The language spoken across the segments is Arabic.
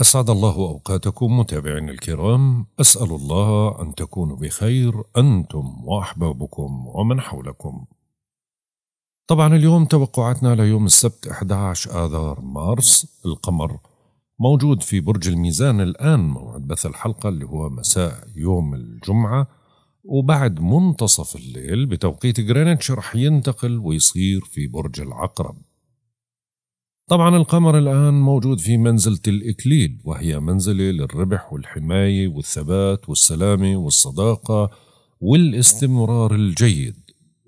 أسعد الله أوقاتكم متابعين الكرام أسأل الله أن تكونوا بخير أنتم وأحبابكم ومن حولكم طبعا اليوم توقعاتنا ليوم السبت 11 آذار مارس القمر موجود في برج الميزان الآن موعد بث الحلقة اللي هو مساء يوم الجمعة وبعد منتصف الليل بتوقيت جرينتش رح ينتقل ويصير في برج العقرب طبعا القمر الآن موجود في منزلة الإكليل وهي منزلة للربح والحماية والثبات والسلامة والصداقة والاستمرار الجيد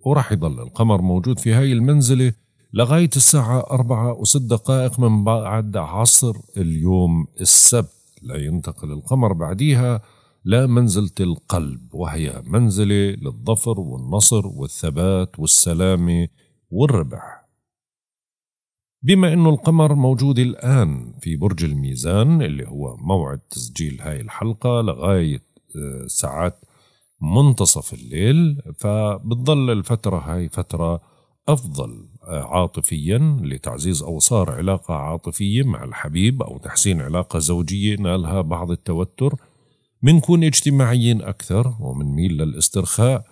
ورح يضل القمر موجود في هاي المنزلة لغاية الساعة أربعة وست دقائق من بعد عصر اليوم السبت لا ينتقل القمر بعديها لمنزلة القلب وهي منزلة للظفر والنصر والثبات والسلامة والربح بما أنه القمر موجود الآن في برج الميزان اللي هو موعد تسجيل هاي الحلقة لغاية آه، ساعات منتصف الليل فبتظل الفترة هاي فترة أفضل آه، عاطفيا لتعزيز أوصار علاقة عاطفية مع الحبيب أو تحسين علاقة زوجية نالها بعض التوتر منكون اجتماعيين أكثر ميل للاسترخاء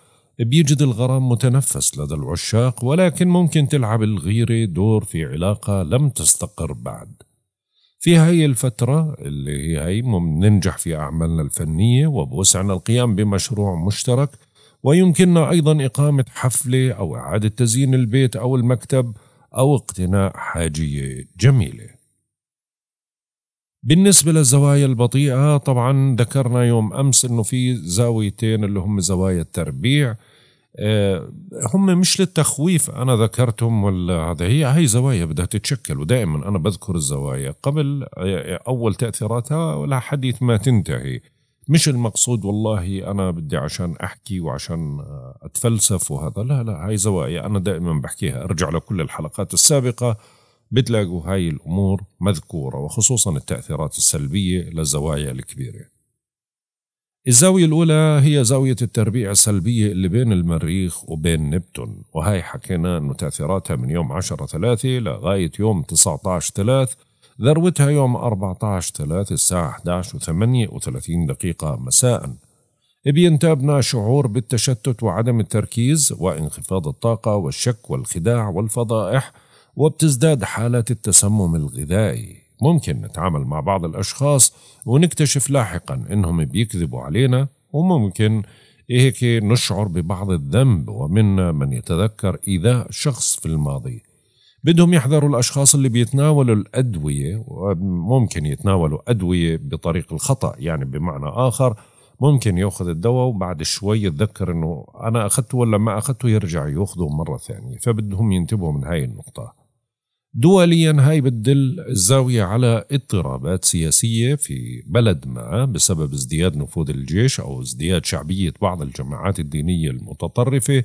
بيجد الغرام متنفس لدى العشاق ولكن ممكن تلعب الغيرة دور في علاقة لم تستقر بعد في هاي الفترة اللي هي هاي ننجح في أعمالنا الفنية وبوسعنا القيام بمشروع مشترك ويمكننا أيضا إقامة حفلة أو إعادة تزيين البيت أو المكتب أو اقتناء حاجية جميلة بالنسبة للزوايا البطيئة طبعا ذكرنا يوم أمس أنه في زاويتين اللي هم زوايا التربيع آه، هم مش للتخويف أنا ذكرتهم ولا هذا هي هي زوايا بدها تتشكل ودائما أنا بذكر الزوايا قبل أول تأثيراتها لحديث ما تنتهي مش المقصود والله أنا بدي عشان أحكي وعشان أتفلسف وهذا لا لا هاي زوايا أنا دائما بحكيها أرجع لكل الحلقات السابقة بتلاقوا هاي الأمور مذكورة وخصوصا التأثيرات السلبية للزوايا الكبيرة الزاوية الأولى هي زاوية التربيع السلبية اللي بين المريخ وبين نبتون وهي حكينا أنه تأثيراتها من يوم 10 3 لغاية يوم 19 3 ذروتها يوم 14 3 الساعة 11 و 38 دقيقة مساء بينتابنا شعور بالتشتت وعدم التركيز وانخفاض الطاقة والشك والخداع والفضائح وبتزداد حالات التسمم الغذائي ممكن نتعامل مع بعض الأشخاص ونكتشف لاحقا إنهم بيكذبوا علينا وممكن هيك نشعر ببعض الذنب ومنا من يتذكر إيذاء شخص في الماضي بدهم يحذروا الأشخاص اللي بيتناولوا الأدوية وممكن يتناولوا أدوية بطريق الخطأ يعني بمعنى آخر ممكن ياخذ الدواء وبعد شوي يتذكر انه انا اخذته ولا ما اخذته يرجع ياخذه مره ثانيه فبدهم ينتبهوا من هاي النقطه دوليا هاي بتدل الزاوية على اضطرابات سياسية في بلد ما بسبب ازدياد نفوذ الجيش أو ازدياد شعبية بعض الجماعات الدينية المتطرفة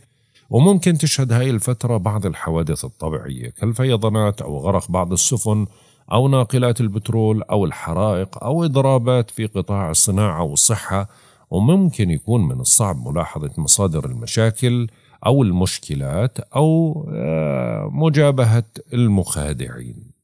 وممكن تشهد هاي الفترة بعض الحوادث الطبيعية كالفيضانات أو غرق بعض السفن أو ناقلات البترول أو الحرائق أو إضرابات في قطاع الصناعة والصحة وممكن يكون من الصعب ملاحظة مصادر المشاكل أو المشكلات أو آه، مجابهة المخادعين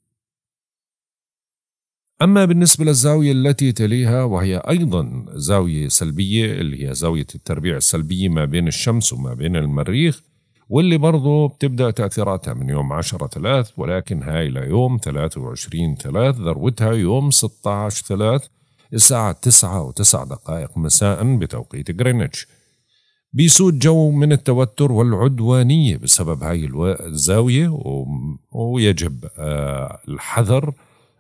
أما بالنسبة للزاوية التي تليها وهي أيضا زاوية سلبية اللي هي زاوية التربيع السلبية ما بين الشمس وما بين المريخ واللي برضه بتبدأ تأثيراتها من يوم 10 3 ولكن هاي ليوم 23 3 ذروتها يوم 16 3 الساعة 9 و9 دقائق مساء بتوقيت غرينتش بيسود جو من التوتر والعدوانية بسبب هاي الزاوية ويجب آه، الحذر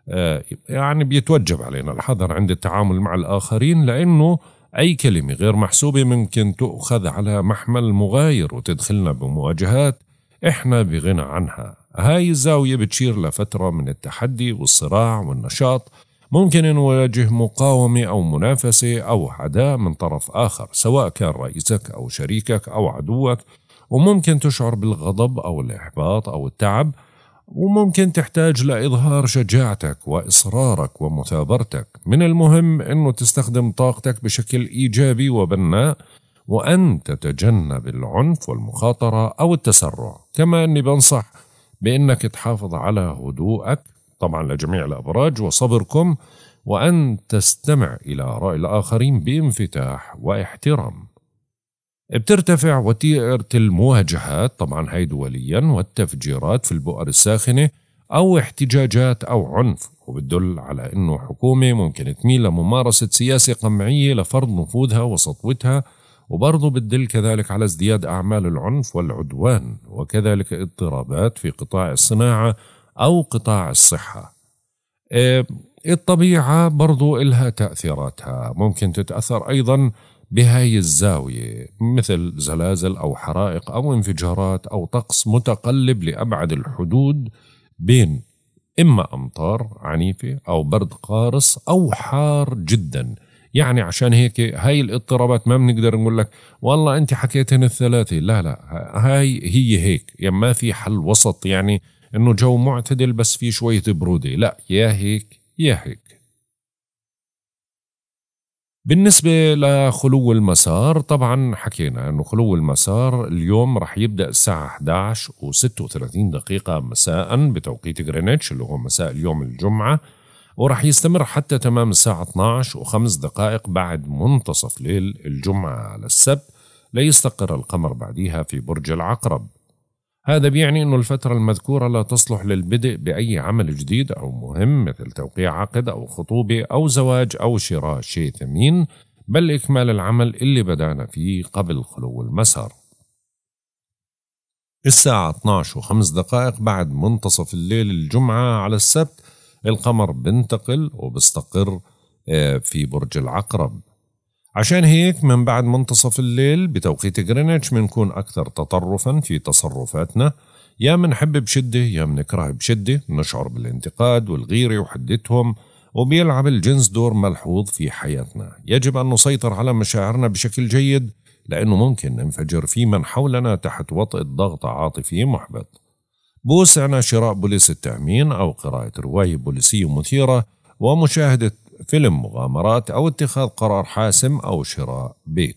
آه، يعني بيتوجب علينا الحذر عند التعامل مع الآخرين لأنه أي كلمة غير محسوبة ممكن تؤخذ على محمل مغاير وتدخلنا بمواجهات إحنا بغنى عنها هاي الزاوية بتشير لفترة من التحدي والصراع والنشاط ممكن أن يواجه مقاومة أو منافسة أو عداء من طرف آخر سواء كان رئيسك أو شريكك أو عدوك وممكن تشعر بالغضب أو الإحباط أو التعب وممكن تحتاج لإظهار شجاعتك وإصرارك ومثابرتك من المهم أن تستخدم طاقتك بشكل إيجابي وبناء وأن تتجنب العنف والمخاطرة أو التسرع كما أني بنصح بأنك تحافظ على هدوءك طبعا لجميع الأبراج وصبركم وأن تستمع إلى آراء الآخرين بانفتاح واحترام بترتفع وتيرة المواجهات طبعا هي دوليا والتفجيرات في البؤر الساخنة أو احتجاجات أو عنف وبتدل على أنه حكومة ممكن تميل لممارسة سياسة قمعية لفرض نفوذها وسطوتها وبرضه بتدل كذلك على ازدياد أعمال العنف والعدوان وكذلك اضطرابات في قطاع الصناعة أو قطاع الصحة إيه، الطبيعة برضو إلها تأثيراتها ممكن تتأثر أيضا بهاي الزاوية مثل زلازل أو حرائق أو انفجارات أو طقس متقلب لأبعد الحدود بين إما أمطار عنيفة أو برد قارص أو حار جدا يعني عشان هيك هاي الاضطرابات ما بنقدر نقول لك والله أنت حكيتهن الثلاثة لا لا هاي هي هيك يعني ما في حل وسط يعني انه جو معتدل بس في شوية برودة لا يا هيك يا هيك بالنسبة لخلو المسار طبعا حكينا انه خلو المسار اليوم رح يبدأ الساعة 11 و 36 دقيقة مساء بتوقيت غرينتش اللي هو مساء اليوم الجمعة ورح يستمر حتى تمام الساعة 12 وخمس دقائق بعد منتصف ليل الجمعة على السبت ليستقر القمر بعديها في برج العقرب هذا بيعني أن الفترة المذكورة لا تصلح للبدء بأي عمل جديد أو مهم مثل توقيع عقد أو خطوبة أو زواج أو شراء شيء ثمين بل إكمال العمل اللي بدأنا فيه قبل خلو المسار الساعة 12 وخمس دقائق بعد منتصف الليل الجمعة على السبت القمر بنتقل وبستقر آه، في برج العقرب عشان هيك من بعد منتصف الليل بتوقيت جرينتش منكون أكثر تطرفا في تصرفاتنا يا منحب بشدة يا منكره بشدة نشعر بالانتقاد والغيرة وحدتهم وبيلعب الجنس دور ملحوظ في حياتنا يجب أن نسيطر على مشاعرنا بشكل جيد لأنه ممكن ننفجر في من حولنا تحت وطئ ضغط عاطفي محبط بوسعنا شراء بوليس التأمين أو قراءة رواية بوليسية مثيرة ومشاهدة فيلم مغامرات أو اتخاذ قرار حاسم أو شراء بيت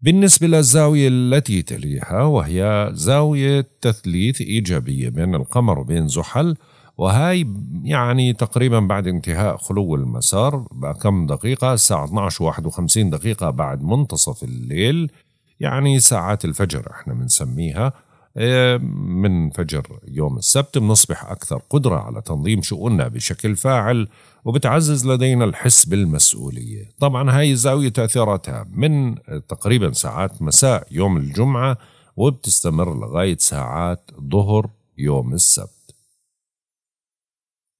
بالنسبة للزاوية التي تليها وهي زاوية تثليث إيجابية بين القمر وبين زحل وهاي يعني تقريبا بعد انتهاء خلو المسار بكم دقيقة الساعة 12.51 دقيقة بعد منتصف الليل يعني ساعات الفجر احنا بنسميها إيه، من فجر يوم السبت بنصبح أكثر قدرة على تنظيم شؤوننا بشكل فاعل وبتعزز لدينا الحس بالمسؤولية طبعا هاي الزاوية تأثيراتها من تقريبا ساعات مساء يوم الجمعة وبتستمر لغاية ساعات ظهر يوم السبت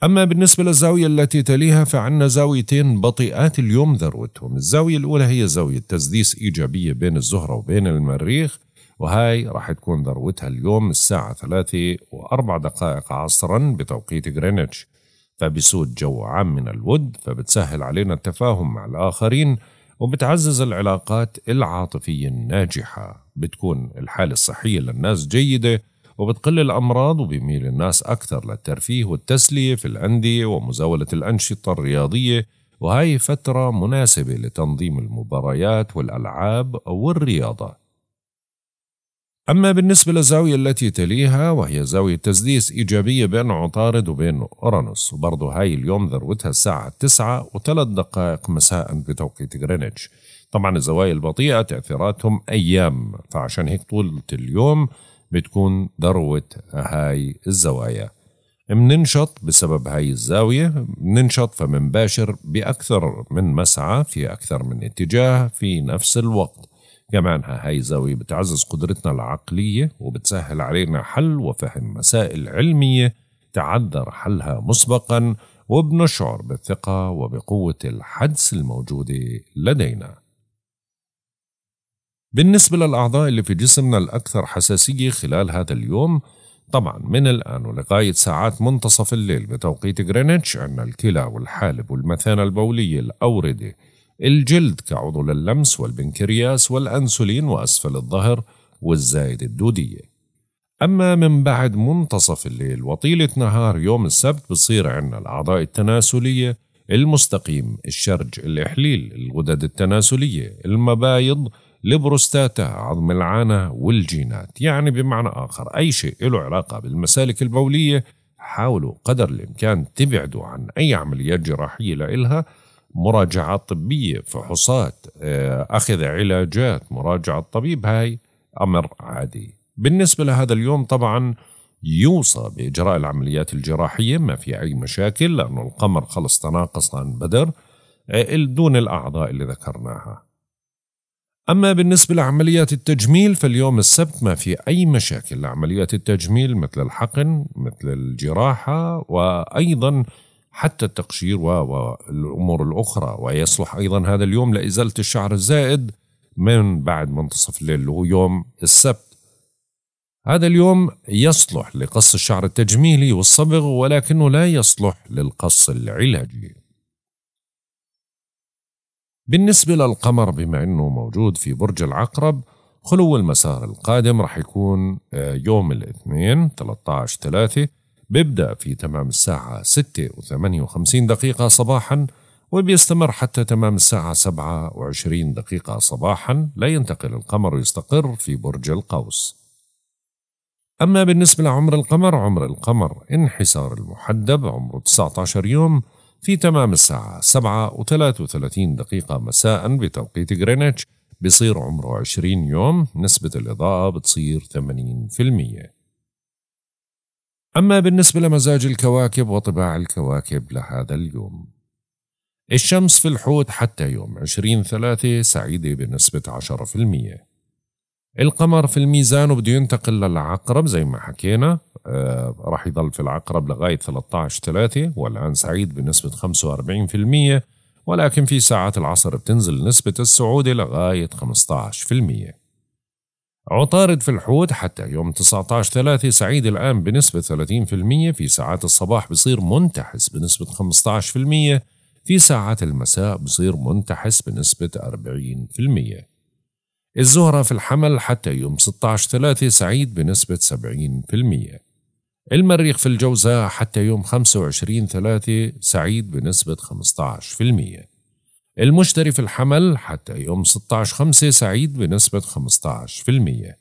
أما بالنسبة للزاوية التي تليها فعنا زاويتين بطيئات اليوم ذروتهم الزاوية الأولى هي زاوية تسديس إيجابية بين الزهرة وبين المريخ وهاي راح تكون ذروتها اليوم الساعة ثلاثة و دقائق عصرا بتوقيت غرينتش فبسود جو عام من الود فبتسهل علينا التفاهم مع الآخرين وبتعزز العلاقات العاطفية الناجحة بتكون الحالة الصحية للناس جيدة وبتقل الأمراض وبيميل الناس أكثر للترفيه والتسلية في الأندية ومزاولة الأنشطة الرياضية وهي فترة مناسبة لتنظيم المباريات والألعاب والرياضة أما بالنسبة للزاوية التي تليها وهي زاوية تسديس إيجابية بين عطارد وبين أورانوس وبرضه هاي اليوم ذروتها الساعة تسعة وثلاث دقائق مساء بتوقيت غرينتش طبعا الزوايا البطيئة تأثيراتهم أيام فعشان هيك طولة اليوم بتكون ذروة هاي الزوايا مننشط بسبب هاي الزاوية مننشط فمنباشر بأكثر من مسعى في أكثر من اتجاه في نفس الوقت هاي زاوية بتعزز قدرتنا العقلية وبتسهل علينا حل وفهم مسائل علمية تعذر حلها مسبقا وبنشعر بالثقة وبقوة الحدس الموجودة لدينا بالنسبة للأعضاء اللي في جسمنا الأكثر حساسية خلال هذا اليوم طبعا من الآن ولغاية ساعات منتصف الليل بتوقيت غرينتش عندنا الكلى والحالب والمثانة البولية الأوردة الجلد كعضو اللمس والبنكرياس والأنسولين وأسفل الظهر والزائد الدودية أما من بعد منتصف الليل وطيلة نهار يوم السبت بصير عندنا الأعضاء التناسلية المستقيم الشرج الإحليل الغدد التناسلية المبايض البروستاتا عظم العانة والجينات يعني بمعنى آخر أي شيء له علاقة بالمسالك البولية حاولوا قدر الإمكان تبعدوا عن أي عمليات جراحية لإلها مراجعات طبية فحوصات آه، أخذ علاجات مراجعة طبيب هاي أمر عادي بالنسبة لهذا اليوم طبعا يوصى بإجراء العمليات الجراحية ما في أي مشاكل لأنه القمر خلص تناقص عن بدر آه، دون الأعضاء اللي ذكرناها أما بالنسبة لعمليات التجميل فاليوم السبت ما في أي مشاكل لعمليات التجميل مثل الحقن مثل الجراحة وأيضا حتى التقشير والأمور الأخرى ويصلح أيضا هذا اليوم لإزالة الشعر الزائد من بعد منتصف الليل اللي هو يوم السبت هذا اليوم يصلح لقص الشعر التجميلي والصبغ ولكنه لا يصلح للقص العلاجي بالنسبة للقمر بما أنه موجود في برج العقرب خلو المسار القادم رح يكون آه، يوم الاثنين 13 3 بيبدأ في تمام الساعة 6 و58 دقيقة صباحا وبيستمر حتى تمام الساعة 27 دقيقة صباحا لا ينتقل القمر ويستقر في برج القوس أما بالنسبة لعمر القمر عمر القمر انحسار المحدب عمره 19 يوم في تمام الساعة 7 و33 دقيقة مساء بتوقيت غرينتش بصير عمره 20 يوم نسبة الإضاءة بتصير 80% أما بالنسبة لمزاج الكواكب وطباع الكواكب لهذا اليوم الشمس في الحوت حتى يوم عشرين ثلاثة سعيدة بنسبة 10% القمر في الميزان وبده ينتقل للعقرب زي ما حكينا آه راح يضل في العقرب لغاية 13 ثلاثة والآن سعيد بنسبة 45% ولكن في ساعات العصر بتنزل نسبة السعودة لغاية 15% عطارد في الحوت حتى يوم 19 3 سعيد الآن بنسبة 30% في ساعات الصباح بصير منتحس بنسبة 15% في ساعات المساء بصير منتحس بنسبة 40% الزهرة في الحمل حتى يوم 16 3 سعيد بنسبة 70% المريخ في الجوزاء حتى يوم 25 3 سعيد بنسبة 15% المشتري في الحمل حتى يوم 16 5 سعيد بنسبة 15%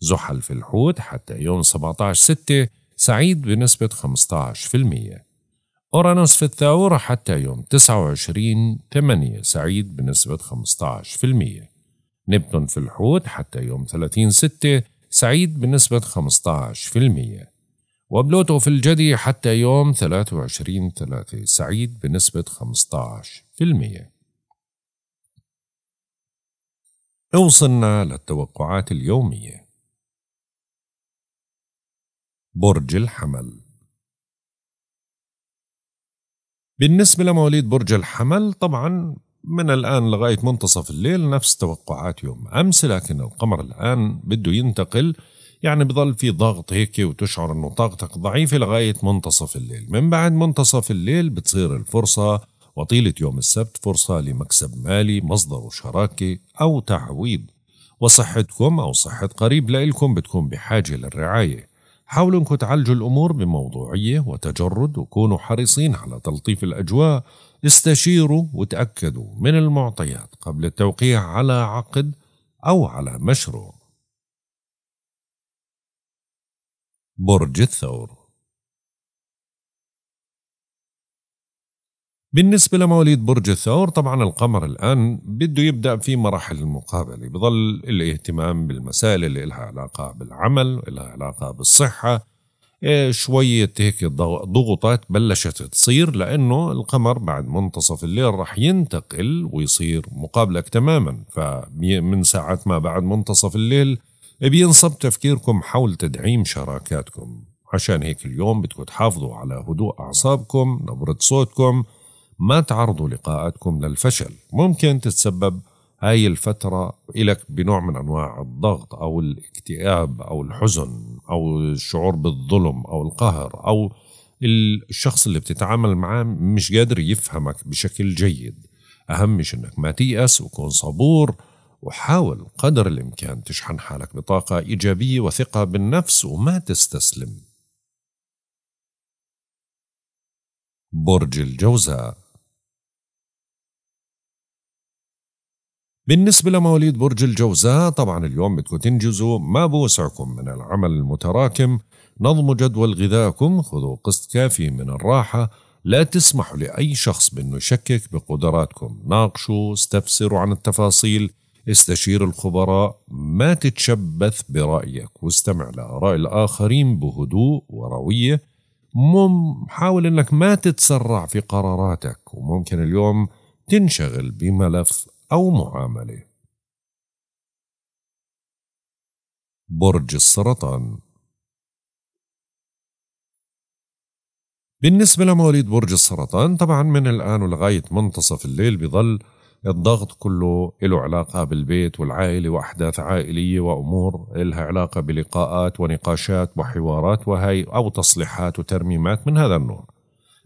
زحل في الحوت حتى يوم 17 6 سعيد بنسبة 15% أورانوس في الثور حتى يوم 29 8 سعيد بنسبة 15% نبتون في الحوت حتى يوم 30 6 سعيد بنسبة 15% وبلوتو في الجدي حتى يوم 23 3 سعيد بنسبة 15% وصلنا للتوقعات اليومية برج الحمل بالنسبة لمواليد برج الحمل طبعا من الآن لغاية منتصف الليل نفس توقعات يوم أمس لكن القمر الآن بده ينتقل يعني بضل في ضغط هيك وتشعر انه طاقتك ضعيفة لغاية منتصف الليل من بعد منتصف الليل بتصير الفرصة وطيلة يوم السبت فرصة لمكسب مالي مصدر شراكة أو تعويض وصحتكم أو صحة قريب لإلكم بتكون بحاجة للرعاية حاولوا انكم تعالجوا الامور بموضوعيه وتجرد وكونوا حريصين على تلطيف الاجواء استشيروا وتاكدوا من المعطيات قبل التوقيع على عقد او على مشروع برج الثور بالنسبة لمواليد برج الثور طبعا القمر الآن بده يبدأ في مراحل المقابلة بظل الاهتمام بالمسائل اللي لها علاقة بالعمل لها علاقة بالصحة إيه، شوية هيك ضغوطات بلشت تصير لأنه القمر بعد منتصف الليل رح ينتقل ويصير مقابلك تماما فمن ساعة ما بعد منتصف الليل بينصب تفكيركم حول تدعيم شراكاتكم عشان هيك اليوم بدكم تحافظوا على هدوء أعصابكم نبرة صوتكم ما تعرضوا لقاءاتكم للفشل ممكن تتسبب هاي الفترة إلك بنوع من أنواع الضغط أو الاكتئاب أو الحزن أو الشعور بالظلم أو القهر أو الشخص اللي بتتعامل معاه مش قادر يفهمك بشكل جيد أهم شيء أنك ما تيأس وكون صبور وحاول قدر الإمكان تشحن حالك بطاقة إيجابية وثقة بالنفس وما تستسلم برج الجوزاء بالنسبة لمواليد برج الجوزاء طبعا اليوم بدكم تنجزوا ما بوسعكم من العمل المتراكم نظموا جدول غذائكم خذوا قسط كافي من الراحة لا تسمحوا لأي شخص بأنه يشكك بقدراتكم ناقشوا استفسروا عن التفاصيل استشير الخبراء ما تتشبث برأيك واستمع لآراء الآخرين بهدوء وروية مم حاول أنك ما تتسرع في قراراتك وممكن اليوم تنشغل بملف أو معامله برج السرطان بالنسبة لمواليد برج السرطان طبعا من الآن ولغاية منتصف الليل بظل الضغط كله له علاقة بالبيت والعائلة وأحداث عائلية وأمور لها علاقة بلقاءات ونقاشات وحوارات وهي أو تصليحات وترميمات من هذا النوع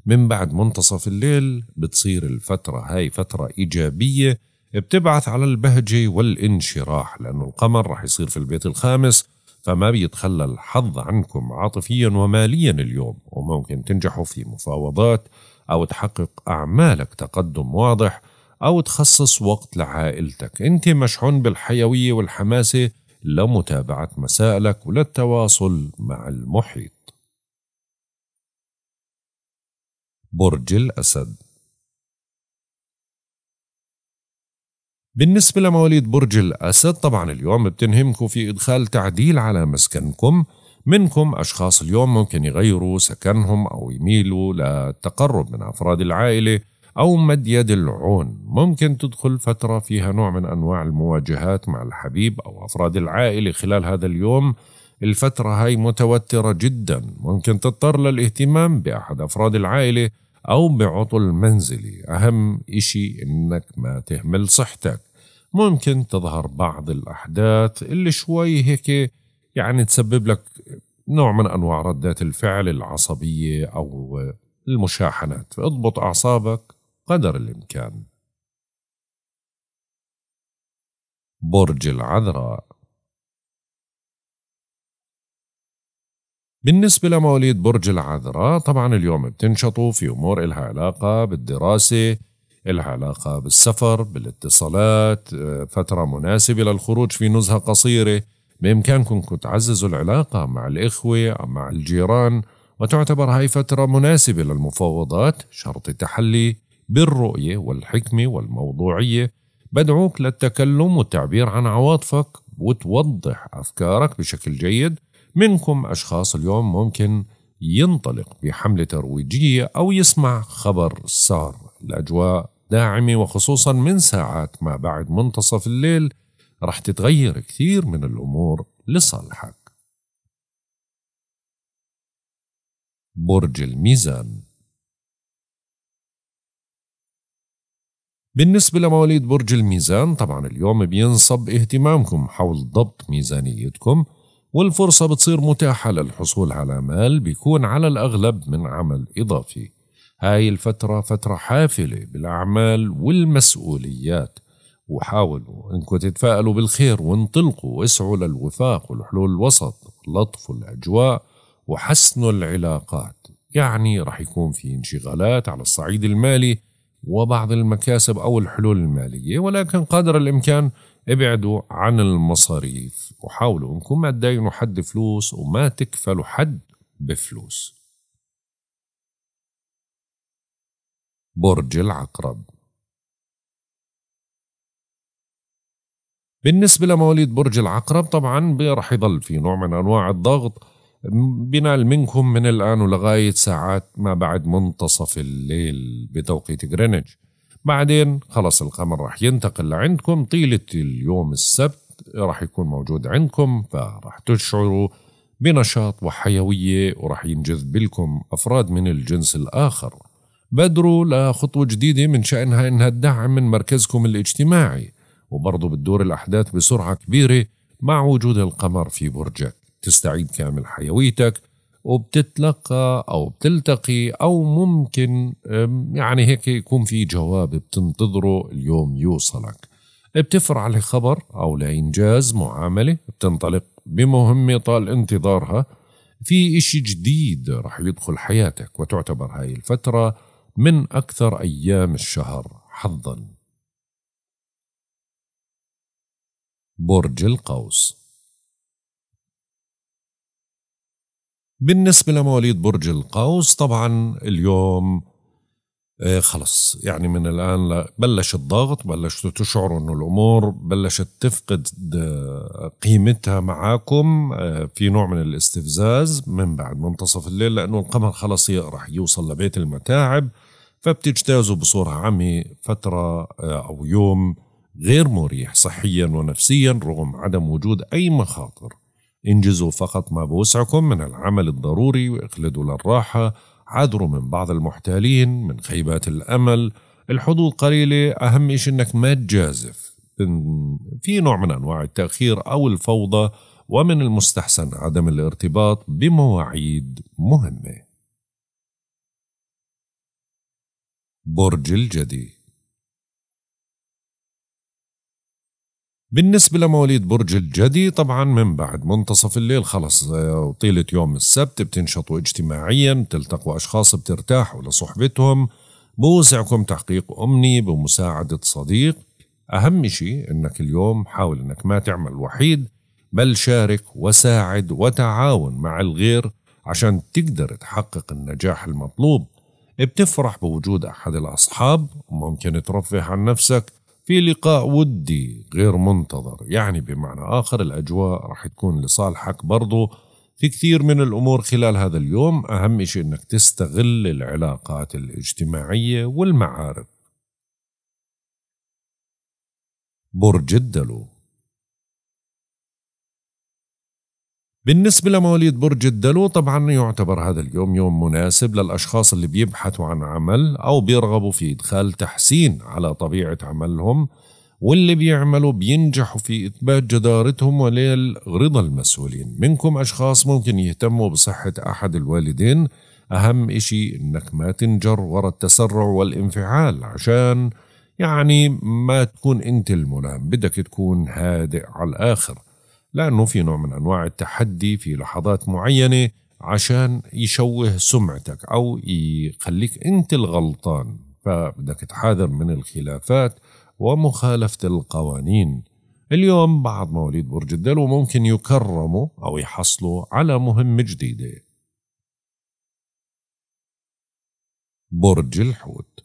من بعد منتصف الليل بتصير الفترة هاي فترة إيجابية بتبعث على البهجة والانشراح لأنه القمر رح يصير في البيت الخامس فما بيتخلى الحظ عنكم عاطفيا وماليا اليوم وممكن تنجحوا في مفاوضات أو تحقق أعمالك تقدم واضح أو تخصص وقت لعائلتك أنت مشحون بالحيوية والحماسة لمتابعة مسائلك وللتواصل مع المحيط برج الأسد بالنسبة لمواليد برج الأسد طبعا اليوم بتنهمكم في إدخال تعديل على مسكنكم منكم أشخاص اليوم ممكن يغيروا سكنهم أو يميلوا للتقرب من أفراد العائلة أو مد يد العون ممكن تدخل فترة فيها نوع من أنواع المواجهات مع الحبيب أو أفراد العائلة خلال هذا اليوم الفترة هاي متوترة جدا ممكن تضطر للاهتمام بأحد أفراد العائلة أو بعطل منزلي أهم إشي إنك ما تهمل صحتك ممكن تظهر بعض الأحداث اللي شوي هيك يعني تسبب لك نوع من أنواع ردات الفعل العصبية أو المشاحنات فاضبط أعصابك قدر الإمكان برج العذراء بالنسبة لمواليد برج العذراء طبعا اليوم بتنشطوا في أمور إلها علاقة بالدراسة إلها علاقة بالسفر بالاتصالات آه، فترة مناسبة للخروج في نزهة قصيرة بإمكانكم تعززوا العلاقة مع الإخوة مع الجيران وتعتبر هاي فترة مناسبة للمفاوضات شرط التحلي بالرؤية والحكمة والموضوعية بدعوك للتكلم والتعبير عن عواطفك وتوضح أفكارك بشكل جيد منكم أشخاص اليوم ممكن ينطلق بحملة ترويجية أو يسمع خبر سار الأجواء داعمة وخصوصا من ساعات ما بعد منتصف الليل رح تتغير كثير من الأمور لصالحك برج الميزان بالنسبة لمواليد برج الميزان طبعا اليوم بينصب اهتمامكم حول ضبط ميزانيتكم والفرصة بتصير متاحة للحصول على مال بيكون على الأغلب من عمل إضافي هاي الفترة فترة حافلة بالأعمال والمسؤوليات وحاولوا انكم تتفائلوا بالخير وانطلقوا واسعوا للوفاق والحلول الوسط لطفوا الأجواء وحسنوا العلاقات يعني رح يكون في انشغالات على الصعيد المالي وبعض المكاسب أو الحلول المالية ولكن قدر الإمكان ابعدوا عن المصاريف وحاولوا انكم ما تداينوا حد فلوس وما تكفلوا حد بفلوس برج العقرب بالنسبة لمواليد برج العقرب طبعا راح يضل في نوع من أنواع الضغط بنال منكم من الآن ولغاية ساعات ما بعد منتصف الليل بتوقيت جرينتش بعدين خلص القمر راح ينتقل لعندكم طيلة اليوم السبت راح يكون موجود عندكم فراح تشعروا بنشاط وحيوية وراح ينجذب لكم أفراد من الجنس الآخر بدروا لخطوة جديدة من شأنها إنها تدعم من مركزكم الاجتماعي وبرضه بتدور الأحداث بسرعة كبيرة مع وجود القمر في برجك تستعيد كامل حيويتك وبتتلقى او بتلتقي او ممكن يعني هيك يكون في جواب بتنتظره اليوم يوصلك بتفرع لخبر او لانجاز معامله بتنطلق بمهمه طال انتظارها في اشي جديد رح يدخل حياتك وتعتبر هاي الفتره من اكثر ايام الشهر حظا برج القوس بالنسبة لمواليد برج القوس طبعا اليوم آه خلص يعني من الآن بلش الضغط بلشتوا تشعروا أنه الأمور بلشت تفقد قيمتها معاكم آه في نوع من الاستفزاز من بعد منتصف الليل لأنه القمر خلص رح يوصل لبيت المتاعب فبتجتازوا بصورة عمي فترة آه أو يوم غير مريح صحيا ونفسيا رغم عدم وجود أي مخاطر انجزوا فقط ما بوسعكم من العمل الضروري واخلدوا للراحة عذروا من بعض المحتالين من خيبات الأمل الحدود قليلة أهم إشي أنك ما تجازف في نوع من أنواع التأخير أو الفوضى ومن المستحسن عدم الارتباط بمواعيد مهمة برج الجدي بالنسبة لمواليد برج الجدي طبعا من بعد منتصف الليل خلص آه، طيلة يوم السبت بتنشطوا اجتماعيا بتلتقوا أشخاص بترتاحوا لصحبتهم بوسعكم تحقيق أمنية بمساعدة صديق أهم شيء أنك اليوم حاول أنك ما تعمل وحيد بل شارك وساعد وتعاون مع الغير عشان تقدر تحقق النجاح المطلوب بتفرح بوجود أحد الأصحاب وممكن ترفه عن نفسك في لقاء ودي غير منتظر يعني بمعنى آخر الأجواء راح تكون لصالحك برضو في كثير من الأمور خلال هذا اليوم أهم شيء أنك تستغل العلاقات الاجتماعية والمعارف برج الدلو بالنسبة لمواليد برج الدلو طبعا يعتبر هذا اليوم يوم مناسب للأشخاص اللي بيبحثوا عن عمل أو بيرغبوا في إدخال تحسين على طبيعة عملهم واللي بيعملوا بينجحوا في إثبات جدارتهم وليل رضا المسؤولين منكم أشخاص ممكن يهتموا بصحة أحد الوالدين أهم إشي إنك ما تنجر ورا التسرع والانفعال عشان يعني ما تكون أنت الملام بدك تكون هادئ على الآخر لأنه في نوع من أنواع التحدي في لحظات معينة عشان يشوه سمعتك أو يخليك أنت الغلطان فبدك تحاذر من الخلافات ومخالفة القوانين اليوم بعض مواليد برج الدلو ممكن يكرموا أو يحصلوا على مهمة جديدة برج الحوت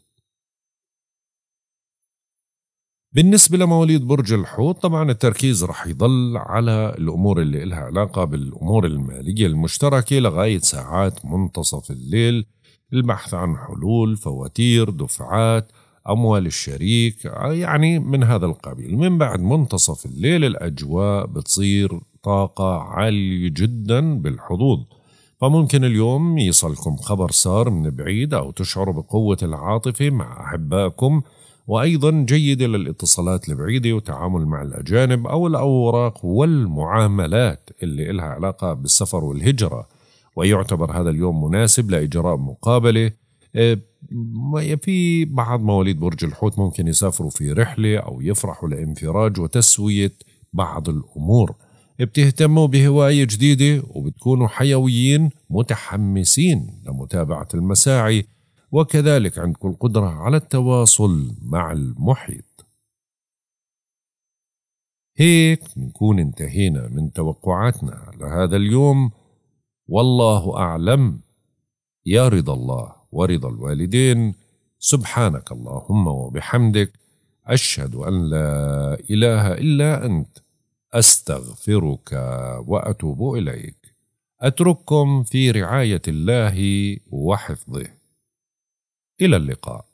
بالنسبة لمواليد برج الحوت طبعا التركيز رح يضل على الأمور اللي إلها علاقة بالأمور المالية المشتركة لغاية ساعات منتصف الليل البحث عن حلول فواتير دفعات أموال الشريك يعني من هذا القبيل من بعد منتصف الليل الأجواء بتصير طاقة عالية جدا بالحظوظ فممكن اليوم يصلكم خبر سار من بعيد أو تشعروا بقوة العاطفة مع أحبائكم وأيضا جيدة للاتصالات البعيدة وتعامل مع الأجانب أو الأوراق والمعاملات اللي إلها علاقة بالسفر والهجرة ويعتبر هذا اليوم مناسب لإجراء مقابلة آه، في بعض مواليد برج الحوت ممكن يسافروا في رحلة أو يفرحوا لانفراج وتسوية بعض الأمور بتهتموا بهواية جديدة وبتكونوا حيويين متحمسين لمتابعة المساعي وكذلك عندكم القدرة على التواصل مع المحيط هيك نكون انتهينا من توقعاتنا لهذا اليوم والله أعلم يا رضا الله ورضا الوالدين سبحانك اللهم وبحمدك أشهد أن لا إله إلا أنت أستغفرك وأتوب إليك أترككم في رعاية الله وحفظه إلى اللقاء